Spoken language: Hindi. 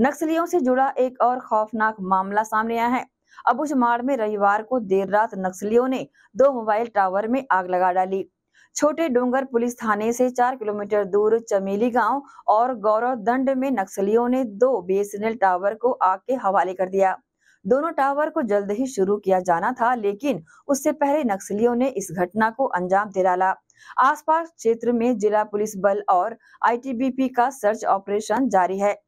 नक्सलियों से जुड़ा एक और खौफनाक मामला सामने आया है माड़ में रविवार को देर रात नक्सलियों ने दो मोबाइल टावर में आग लगा डाली छोटे डोंगर पुलिस थाने से चार किलोमीटर दूर चमेली गांव और गौरव दंड में नक्सलियों ने दो बीएसएनएल टावर को आग के हवाले कर दिया दोनों टावर को जल्द ही शुरू किया जाना था लेकिन उससे पहले नक्सलियों ने इस घटना को अंजाम दे डाला आसपास क्षेत्र में जिला पुलिस बल और आईटीबीपी का सर्च ऑपरेशन जारी है